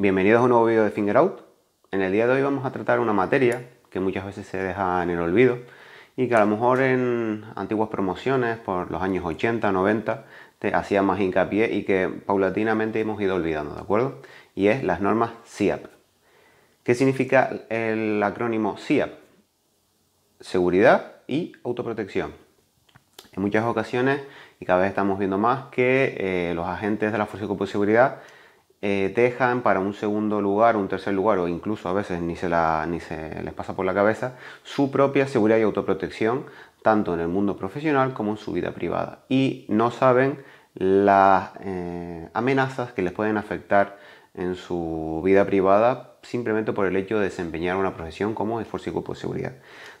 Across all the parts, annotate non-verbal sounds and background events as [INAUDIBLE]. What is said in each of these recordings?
Bienvenidos a un nuevo vídeo de Finger Out. En el día de hoy vamos a tratar una materia que muchas veces se deja en el olvido y que a lo mejor en antiguas promociones por los años 80, 90 te hacía más hincapié y que paulatinamente hemos ido olvidando, ¿de acuerdo? Y es las normas CiaP. ¿Qué significa el acrónimo CiaP? Seguridad y autoprotección. En muchas ocasiones, y cada vez estamos viendo más, que eh, los agentes de la Fuerza de Seguridad eh, dejan para un segundo lugar, un tercer lugar, o incluso a veces ni se, les pasa por la cabeza, su propia seguridad y autoprotección, tanto en el mundo profesional como en su vida privada. Y no saben las eh, amenazas que les pueden afectar en su vida privada simplemente por el hecho de desempeñar una profesión como esfuerzo y de seguridad.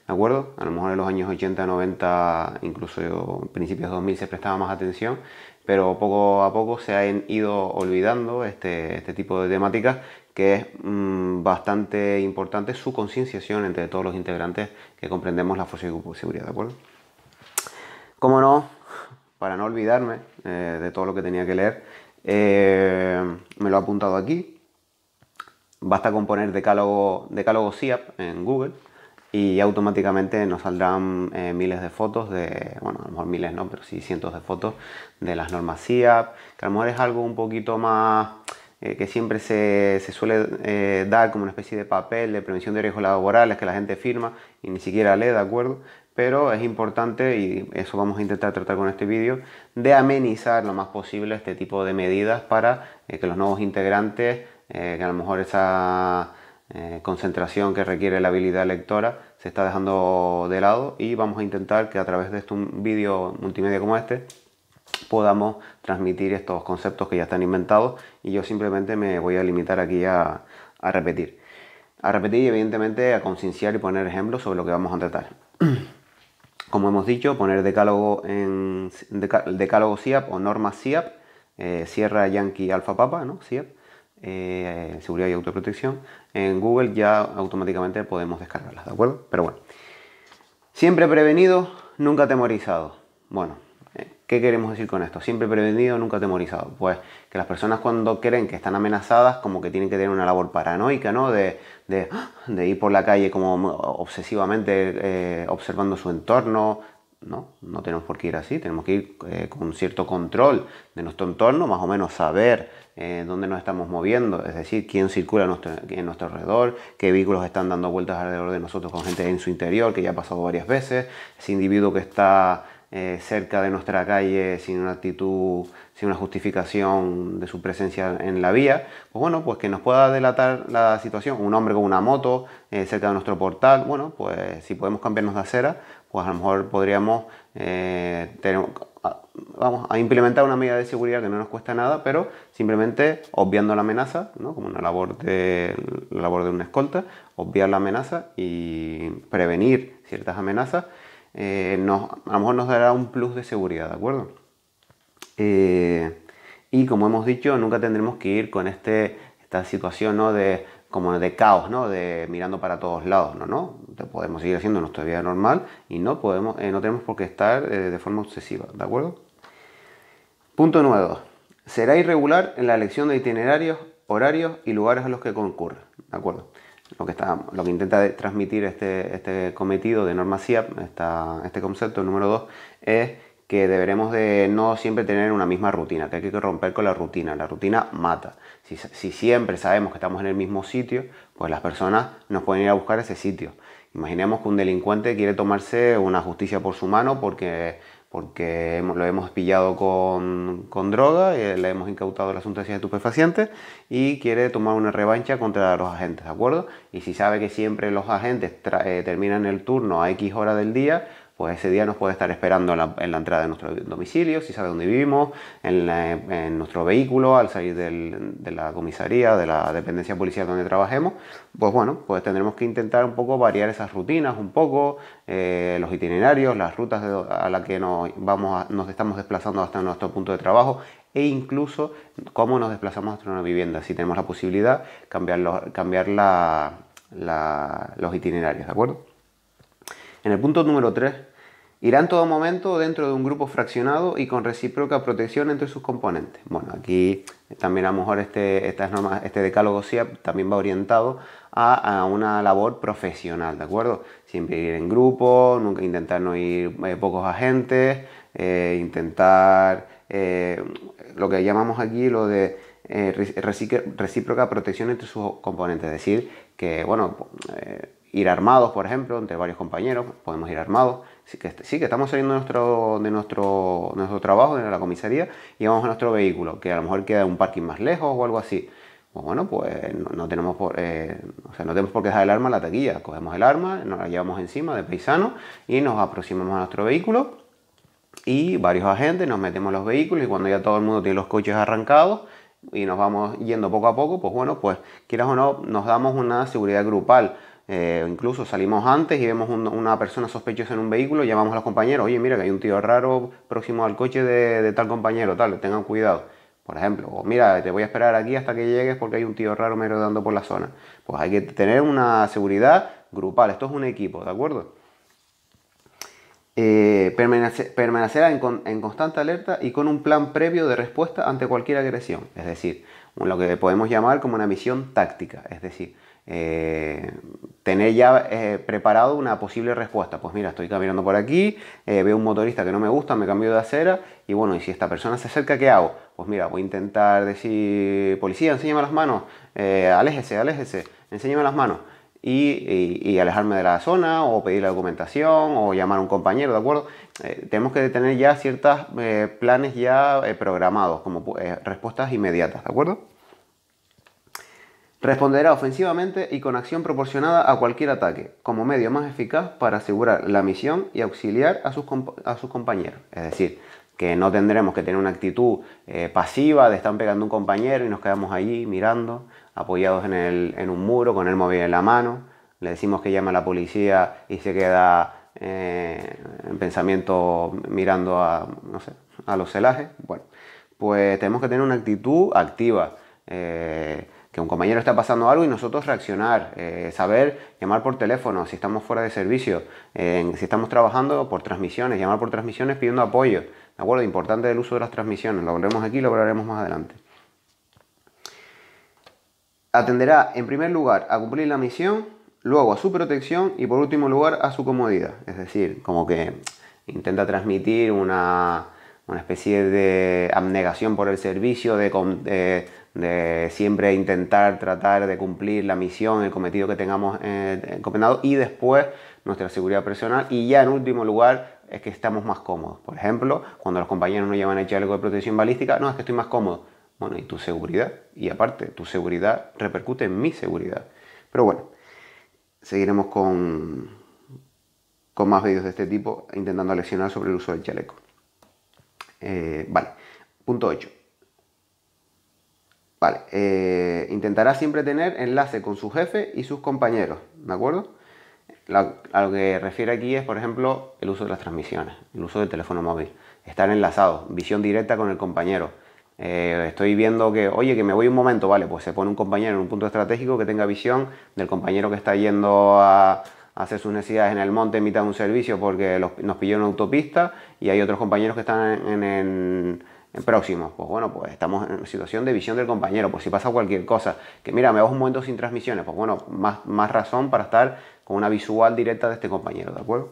¿De acuerdo? A lo mejor en los años 80, 90, incluso principios de 2000 se prestaba más atención, pero poco a poco se han ido olvidando este, este tipo de temáticas que es mm, bastante importante su concienciación entre todos los integrantes que comprendemos la fuerza y seguridad, ¿de acuerdo? Como no, para no olvidarme eh, de todo lo que tenía que leer, eh, me lo he apuntado aquí. Basta con poner decálogo, decálogo CIAP en Google y automáticamente nos saldrán eh, miles de fotos de, bueno, a lo mejor miles no, pero sí cientos de fotos de las normas CIAP, que a lo mejor es algo un poquito más eh, que siempre se, suele eh, dar como una especie de papel de prevención de riesgos laborales que la gente firma y ni siquiera lee, ¿de acuerdo? Pero es importante, y eso vamos a intentar tratar con este vídeo, de amenizar lo más posible este tipo de medidas para que los nuevos integrantes, que a lo mejor esa eh, concentración que requiere la habilidad lectora se está dejando de lado y vamos a intentar que a través de este, un vídeo multimedia como este podamos transmitir estos conceptos que ya están inventados y yo simplemente me voy a limitar aquí a, repetir. A repetir y evidentemente a concienciar y poner ejemplos sobre lo que vamos a tratar. [CLEARS THROAT] Como hemos dicho, poner decálogo en decálogo SIAP o norma CIAP Sierra eh, Yankee Alfa Papa, ¿no? Eh, seguridad y autoprotección, en Google ya automáticamente podemos descargarlas, ¿de acuerdo? Pero bueno, siempre prevenido, nunca atemorizado. Bueno, eh, ¿qué queremos decir con esto? Siempre prevenido, nunca atemorizado. Pues que las personas cuando creen que están amenazadas, como que tienen que tener una labor paranoica, ¿no? De, ir por la calle como obsesivamente eh, observando su entorno, no, no tenemos por qué ir así, tenemos que ir eh, con cierto control de nuestro entorno, más o menos saber eh, dónde nos estamos moviendo, es decir, quién circula en nuestro, alrededor, qué vehículos están dando vueltas alrededor de nosotros con gente en su interior, que ya ha pasado varias veces, ese individuo que está eh, cerca de nuestra calle sin una actitud, sin una justificación de su presencia en la vía, pues bueno, pues que nos pueda delatar la situación, un hombre con una moto cerca de nuestro portal, bueno, pues si podemos cambiarnos de acera, pues a lo mejor podríamos eh, vamos a implementar una medida de seguridad que no nos cuesta nada, pero simplemente obviando la amenaza, ¿no? como una labor de, la labor de una escolta, obviar la amenaza y prevenir ciertas amenazas, eh, a lo mejor nos dará un plus de seguridad, ¿de acuerdo? Eh, y como hemos dicho, nunca tendremos que ir con este, esta situación ¿no? de como de caos, ¿no? De mirando para todos lados, ¿no? No, podemos seguir haciendo nuestra vida normal y no, podemos, eh, no tenemos por qué estar eh, de forma obsesiva, ¿de acuerdo? Punto número Será irregular en la elección de itinerarios, horarios y lugares a los que concurre, ¿de acuerdo? Lo que, está, lo que intenta transmitir este, este cometido de norma CIAP, este concepto número 2, es que deberemos de no siempre tener una misma rutina, que hay que romper con la rutina, la rutina mata. Si, siempre sabemos que estamos en el mismo sitio, pues las personas nos pueden ir a buscar ese sitio. Imaginemos que un delincuente quiere tomarse una justicia por su mano porque lo hemos pillado con, con droga, eh, le hemos incautado el asunto de estupefacientes y quiere tomar una revancha contra los agentes, ¿de acuerdo? Y si sabe que siempre los agentes eh, terminan el turno a X hora del día, pues ese día nos puede estar esperando en la, entrada de nuestro domicilio, si sabe dónde vivimos, en, nuestro vehículo, al salir de la comisaría, de la dependencia policial donde trabajemos, pues bueno, pues tendremos que intentar un poco variar esas rutinas, un poco eh, los itinerarios, las rutas a las que nos, vamos nos estamos desplazando hasta nuestro punto de trabajo, e incluso cómo nos desplazamos hasta una vivienda, si tenemos la posibilidad, cambiar, los, cambiar los itinerarios, ¿de acuerdo? En el punto número 3 irán en todo momento dentro de un grupo fraccionado y con recíproca protección entre sus componentes. Bueno, aquí también a lo mejor este, estas normas, este decálogo SIAP también va orientado a, una labor profesional, ¿de acuerdo? Siempre ir en grupo, nunca intentar no ir eh, pocos agentes, eh, intentar eh, lo que llamamos aquí lo de recíproca protección entre sus componentes, es decir, que bueno ir armados, por ejemplo, entre varios compañeros, podemos ir armados. Sí que, sí, que estamos saliendo de nuestro, trabajo, de la comisaría, y vamos a nuestro vehículo, que a lo mejor queda un parking más lejos o algo así. Pues bueno, pues no, tenemos por, eh, sea, no tenemos por qué dejar el arma en la taquilla. Cogemos el arma, nos la llevamos encima de paisano y nos aproximamos a nuestro vehículo. Y varios agentes nos metemos los vehículos y cuando ya todo el mundo tiene los coches arrancados, y nos vamos yendo poco a poco, pues bueno, pues quieras o no, nos damos una seguridad grupal eh, incluso salimos antes y vemos una persona sospechosa en un vehículo, llamamos a los compañeros, oye, mira que hay un tío raro próximo al coche de, tal compañero, tal, tengan cuidado. Por ejemplo, o mira, te voy a esperar aquí hasta que llegues porque hay un tío raro merodeando por la zona. Pues hay que tener una seguridad grupal, esto es un equipo, ¿de acuerdo? Eh, permanecer, en, constante alerta y con un plan previo de respuesta ante cualquier agresión, es decir, lo que podemos llamar como una misión táctica, es decir, eh, tener ya eh, preparado una posible respuesta. Pues mira, estoy caminando por aquí, eh, veo un motorista que no me gusta, me cambio de acera y bueno, y si esta persona se acerca, ¿qué hago? Pues mira, voy a intentar decir, policía, enséñame las manos, aléjese, aléjese, enséñame las manos. Y, alejarme de la zona o pedir la documentación o llamar a un compañero, ¿de acuerdo? tenemos que tener ya ciertos planes ya programados como respuestas inmediatas, ¿de acuerdo? Responderá ofensivamente y con acción proporcionada a cualquier ataque, como medio más eficaz para asegurar la misión y auxiliar a sus, compañeros. Es decir, que no tendremos que tener una actitud eh, pasiva de estar pegando un compañero y nos quedamos allí mirando, apoyados en, un muro con el móvil en la mano. Le decimos que llama a la policía y se queda eh, en pensamiento mirando a, los celajes. Bueno, pues tenemos que tener una actitud activa. Eh, que un compañero está pasando algo y nosotros reaccionar, eh, saber llamar por teléfono si estamos fuera de servicio, si estamos trabajando por transmisiones, llamar por transmisiones pidiendo apoyo. ¿De acuerdo? Importante el uso de las transmisiones. Lo volvemos aquí, lo hablaremos más adelante. Atenderá en primer lugar a cumplir la misión, luego a su protección y por último lugar a su comodidad. Es decir, como que intenta transmitir una, especie de abnegación por el servicio, de de siempre intentar tratar de cumplir la misión, el cometido que tengamos eh, encomendado y después nuestra seguridad personal y ya en último lugar es que estamos más cómodos. Por ejemplo, cuando los compañeros nos llevan el algo de protección balística, no, es que estoy más cómodo. Bueno, y tu seguridad, y aparte, tu seguridad repercute en mi seguridad. Pero bueno, seguiremos con, con más vídeos de este tipo intentando leccionar sobre el uso del chaleco. Eh, vale, punto 8. Vale, eh, intentará siempre tener enlace con su jefe y sus compañeros, ¿de acuerdo? a lo que refiere aquí es, por ejemplo, el uso de las transmisiones, el uso del teléfono móvil, estar enlazado, visión directa con el compañero. Eh, estoy viendo que, oye, que me voy un momento, vale, pues se pone un compañero en un punto estratégico que tenga visión del compañero que está yendo a, hacer sus necesidades en el monte en mitad de un servicio porque nos pilló en una autopista y hay otros compañeros que están en, en en próximos, pues bueno, pues estamos en situación de visión del compañero, pues si pasa cualquier cosa, que mira, me hago un momento sin transmisiones, pues bueno, más, más razón para estar con una visual directa de este compañero, ¿de acuerdo?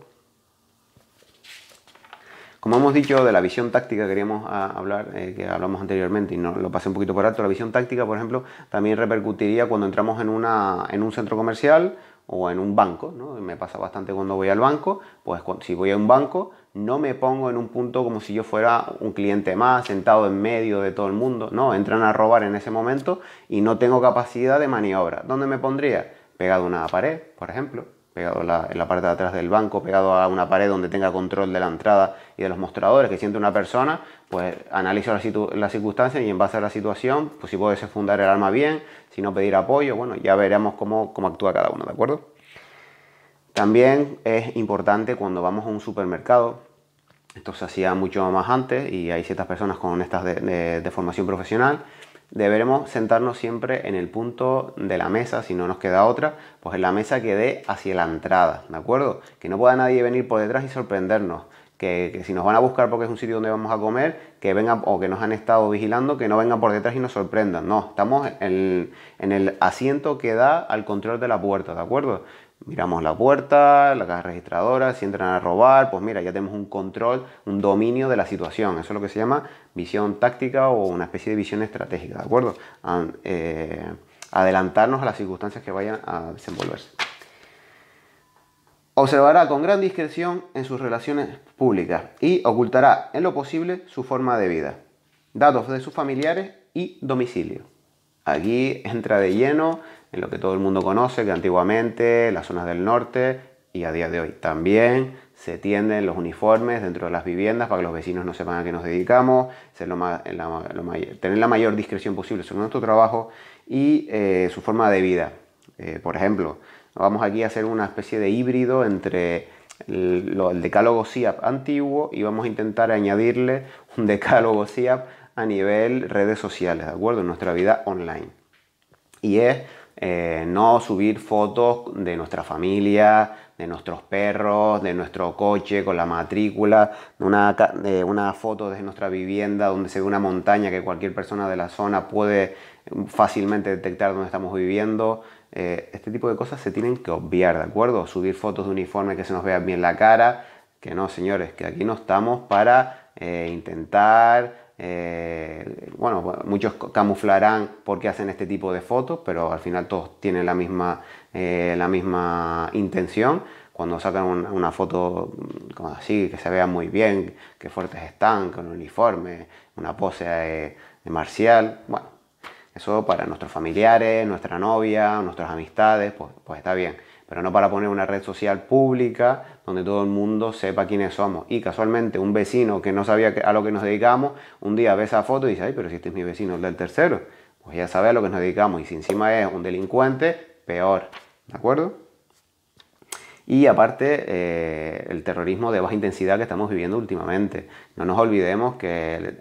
Como hemos dicho de la visión táctica queríamos ah, hablar, eh, que hablamos anteriormente y no, lo pasé un poquito por alto, la visión táctica, por ejemplo, también repercutiría cuando entramos en, en un centro comercial o en un banco, ¿no? me pasa bastante cuando voy al banco, pues si voy a un banco no me pongo en un punto como si yo fuera un cliente más, sentado en medio de todo el mundo, no, entran a robar en ese momento y no tengo capacidad de maniobra. ¿Dónde me pondría? Pegado a una pared, por ejemplo, pegado en la parte de atrás del banco, pegado a una pared donde tenga control de la entrada y de los mostradores que siente una persona, pues analizo las la circunstancias y en base a la situación, pues si puedes fundar el arma bien, si no pedir apoyo, bueno, ya veremos cómo, actúa cada uno, ¿de acuerdo? También es importante cuando vamos a un supermercado, esto se hacía mucho más antes y hay ciertas personas con estas de formación profesional, deberemos sentarnos siempre en el punto de la mesa, si no nos queda otra, pues en la mesa que dé hacia la entrada, ¿de acuerdo? Que no pueda nadie venir por detrás y sorprendernos. Que, si nos van a buscar porque es un sitio donde vamos a comer, que vengan o que nos han estado vigilando, que no vengan por detrás y nos sorprendan. No, estamos en el asiento que da al control de la puerta, ¿de acuerdo? Miramos la puerta, la caja registradora, si entran a robar, pues mira, ya tenemos un control, un dominio de la situación. Eso es lo que se llama visión táctica o una especie de visión estratégica, ¿de acuerdo? Eh, adelantarnos a las circunstancias que vayan a desenvolverse. Observará con gran discreción en sus relaciones públicas y ocultará en lo posible su forma de vida, datos de sus familiares y domicilio. Aquí entra de lleno en lo que todo el mundo conoce, que antiguamente las zonas del norte y a día de hoy también se tienden los uniformes dentro de las viviendas para que los vecinos no sepan a qué nos dedicamos, tener la mayor discreción posible sobre nuestro trabajo y eh, su forma de vida. Eh, por ejemplo, vamos aquí a hacer una especie de híbrido entre el, decálogo SIAP antiguo y vamos a intentar añadirle un decálogo SIAP a nivel redes sociales, ¿de acuerdo? En nuestra vida online. Y es eh, no subir fotos de nuestra familia, de nuestros perros, de nuestro coche con la matrícula, una, una foto de nuestra vivienda donde se ve una montaña que cualquier persona de la zona puede fácilmente detectar dónde estamos viviendo. Eh, este tipo de cosas se tienen que obviar, ¿de acuerdo? Subir fotos de uniforme que se nos vea bien la cara. Que no, señores, que aquí no estamos para eh, intentar eh, bueno, muchos camuflarán porque hacen este tipo de fotos, pero al final todos tienen la misma, eh, intención. Cuando sacan una, foto mm, como así, que se vea muy bien, que fuertes están, con un uniforme, una pose eh, de, marcial, bueno, eso para nuestros familiares, nuestra novia, nuestras amistades, pues, pues está bien pero no para poner una red social pública donde todo el mundo sepa quiénes somos. Y casualmente un vecino que no sabía a lo que nos dedicamos, un día ve esa foto y dice, ay, pero si este es mi vecino, el del tercero, pues ya sabe a lo que nos dedicamos. Y si encima es un delincuente, peor. ¿De acuerdo? Y aparte, eh, el terrorismo de baja intensidad que estamos viviendo últimamente. No nos olvidemos que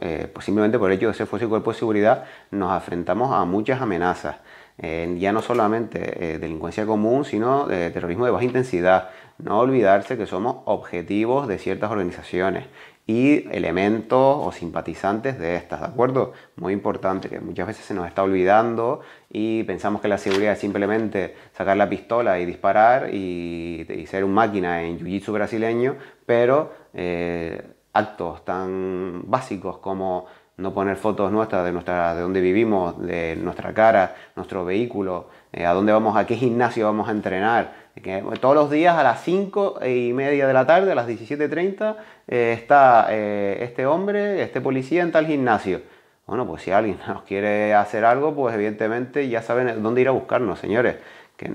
eh, pues simplemente por el hecho de ser fuerza y cuerpo de seguridad nos enfrentamos a muchas amenazas ya no solamente eh, delincuencia común, sino de eh, terrorismo de baja intensidad. No olvidarse que somos objetivos de ciertas organizaciones y elementos o simpatizantes de estas, ¿de acuerdo? Muy importante, que muchas veces se nos está olvidando y pensamos que la seguridad es simplemente sacar la pistola y disparar y, ser un máquina en jiu-jitsu brasileño, pero eh, actos tan básicos como no poner fotos nuestras de nuestra de dónde vivimos, de nuestra cara, nuestro vehículo, eh, a dónde vamos, a qué gimnasio vamos a entrenar. Eh, que eh, todos los días a las 5 y media de la tarde, a las 17.30, está este hombre, este policía en tal gimnasio. Bueno, pues si alguien [LAUGHS] nos quiere hacer algo, pues evidentemente ya saben dónde ir a buscarnos, señores. Que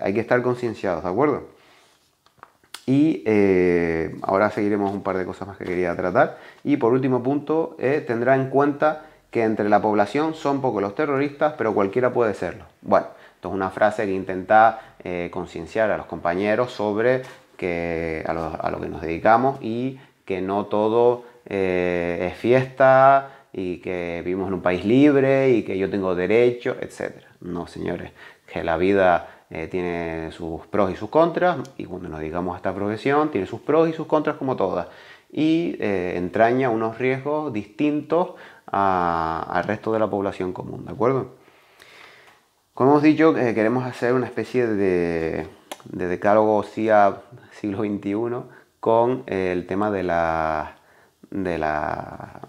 hay que estar concienciados, ¿de acuerdo? Y eh, ahora seguiremos un par de cosas más que quería tratar. Y por último punto, eh, tendrá en cuenta que entre la población son pocos los terroristas, pero cualquiera puede serlo. Bueno, esto es una frase que intenta eh, concienciar a los compañeros sobre que, a, lo, que nos dedicamos y que no todo es fiesta y que vivimos en un país libre y que yo tengo derecho, etc. No, señores, que la vida eh, tiene sus pros y sus contras, y cuando nos digamos a esta profesión, tiene sus pros y sus contras como todas, y eh, entraña unos riesgos distintos al resto de la población común, ¿de acuerdo? Como hemos dicho, eh, queremos hacer una especie de, de decálogo CIA siglo XXI con el tema de, de las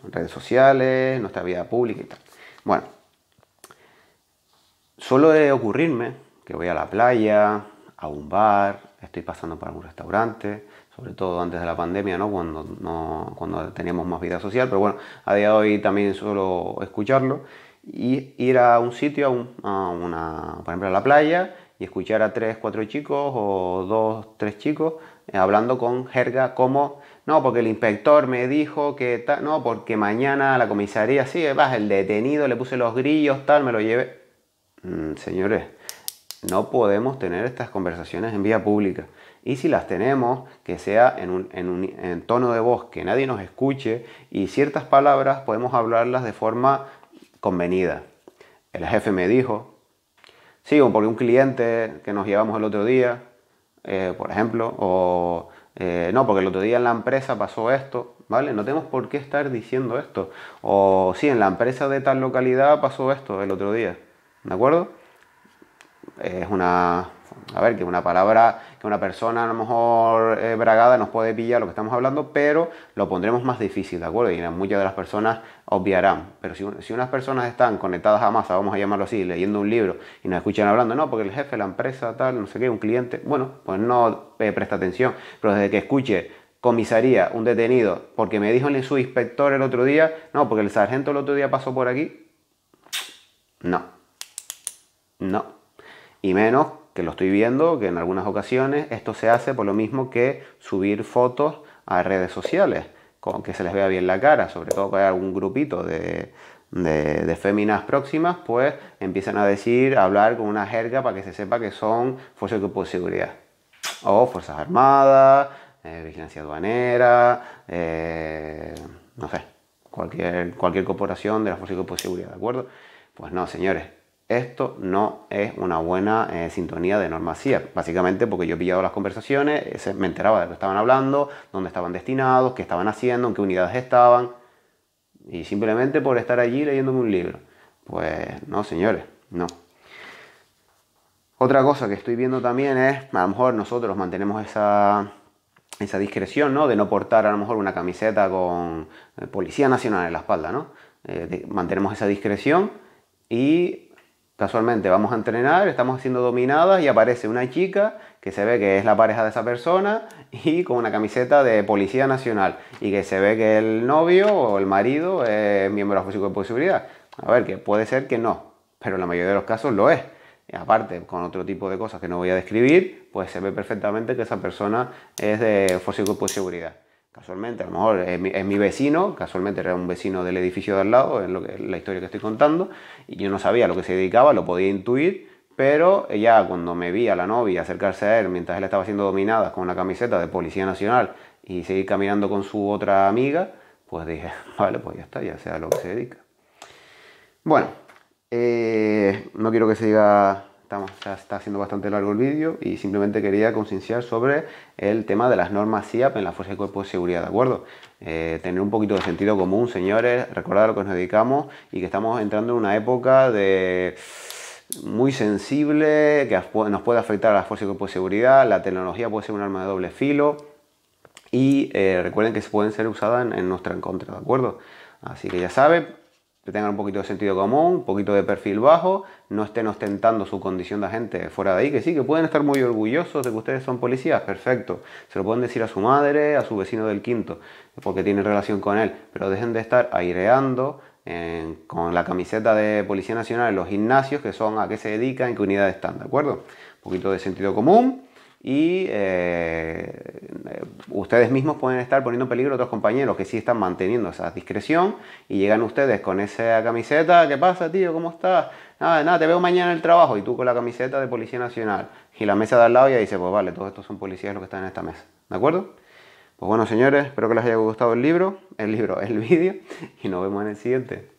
redes sociales, nuestra vida pública y tal. Bueno, de ocurrirme que voy a la playa, a un bar, estoy pasando por algún restaurante, sobre todo antes de la pandemia, ¿no? Cuando, no, cuando teníamos más vida social, pero bueno, a día de hoy también suelo escucharlo y ir a un sitio, a, una, por ejemplo, a la playa y escuchar a tres, cuatro chicos o dos, tres chicos eh, hablando con jerga como, no, porque el inspector me dijo que no, porque mañana la comisaría, sí, vas, el detenido, le puse los grillos, tal, me lo llevé. Mm, señores, no podemos tener estas conversaciones en vía pública. Y si las tenemos, que sea en, un, tono de voz, que nadie nos escuche y ciertas palabras podemos hablarlas de forma convenida. El jefe me dijo, sí, porque un cliente que nos llevamos el otro día, eh, por ejemplo, o eh, no, porque el otro día en la empresa pasó esto, ¿vale? No tenemos por qué estar diciendo esto. O sí, en la empresa de tal localidad pasó esto el otro día, ¿de acuerdo? es una, a ver, que una palabra, que una persona a lo mejor eh, bragada nos puede pillar lo que estamos hablando, pero lo pondremos más difícil, ¿de acuerdo? Y muchas de las personas obviarán. Pero si, unas personas están conectadas a masa, vamos a llamarlo así, leyendo un libro y nos escuchan hablando, no, porque el jefe, de la empresa, tal, no sé qué, un cliente, bueno, pues no eh, presta atención. Pero desde que escuche comisaría, un detenido, porque me dijo su inspector el otro día, no, porque el sargento el otro día pasó por aquí, no. No y menos que lo estoy viendo, que en algunas ocasiones esto se hace por lo mismo que subir fotos a redes sociales, con que se les vea bien la cara, sobre todo que hay algún grupito de, féminas próximas, pues empiezan a decir, a hablar con una jerga para que se sepa que son fuerzas de seguridad, o fuerzas armadas, eh, vigilancia aduanera, eh, no sé, cualquier, cualquier corporación de la fuerza de seguridad, ¿de acuerdo? Pues no, señores, esto no es una buena eh, sintonía de Norma básicamente porque yo he pillado las conversaciones, me enteraba de lo que estaban hablando, dónde estaban destinados, qué estaban haciendo, en qué unidades estaban, y simplemente por estar allí leyéndome un libro. Pues no, señores, no. Otra cosa que estoy viendo también es, a lo mejor nosotros mantenemos esa, discreción, ¿no? De no portar a lo mejor una camiseta con eh, Policía Nacional en la espalda, ¿no? Eh, mantenemos esa discreción y Casualmente vamos a entrenar, estamos haciendo dominadas y aparece una chica que se ve que es la pareja de esa persona y con una camiseta de Policía Nacional y que se ve que el novio o el marido es miembro de la de seguridad. A ver, que puede ser que no, pero en la mayoría de los casos lo es. aparte, con otro tipo de cosas que no voy a describir, pues se ve perfectamente que esa persona es de Fuerza de Seguridad. Casualmente, a lo mejor es mi, vecino, casualmente era un vecino del edificio de al lado, en, lo que, la historia que estoy contando, y yo no sabía a lo que se dedicaba, lo podía intuir, pero ya cuando me vi a la novia acercarse a él mientras él estaba siendo dominada con una camiseta de Policía Nacional y seguir caminando con su otra amiga, pues dije, [LAUGHS] vale, pues ya está, ya sea a lo que se dedica. Bueno, eh, no quiero que se diga estamos, ya está haciendo bastante largo el vídeo y simplemente quería concienciar sobre el tema de las normas CIAP en la Fuerza de Cuerpo de Seguridad, ¿de acuerdo? Eh, tener un poquito de sentido común, señores, recordar a lo que nos dedicamos y que estamos entrando en una época de muy sensible, que nos puede afectar a la Fuerza de Cuerpo de Seguridad, la tecnología puede ser un arma de doble filo y eh, recuerden que se pueden ser usadas en, nuestra en contra, ¿de acuerdo? Así que ya saben, que tengan un poquito de sentido común, un poquito de perfil bajo, no estén ostentando su condición de agente fuera de ahí, que sí, que pueden estar muy orgullosos de que ustedes son policías, perfecto, se lo pueden decir a su madre, a su vecino del quinto, porque tienen relación con él, pero dejen de estar aireando eh, con la camiseta de Policía Nacional en los gimnasios, que son a qué se dedican, en qué unidad están, ¿de acuerdo? Un poquito de sentido común, y eh, ustedes mismos pueden estar poniendo en peligro a otros compañeros que sí están manteniendo esa discreción y llegan ustedes con esa camiseta, ¿qué pasa tío? ¿Cómo estás? Nada, nada, te veo mañana en el trabajo y tú con la camiseta de Policía Nacional y la mesa de al lado ya dice, pues vale, todos estos son policías los que están en esta mesa, ¿de acuerdo? Pues bueno señores, espero que les haya gustado el libro, el libro, el [LAUGHS] vídeo y nos vemos en el siguiente.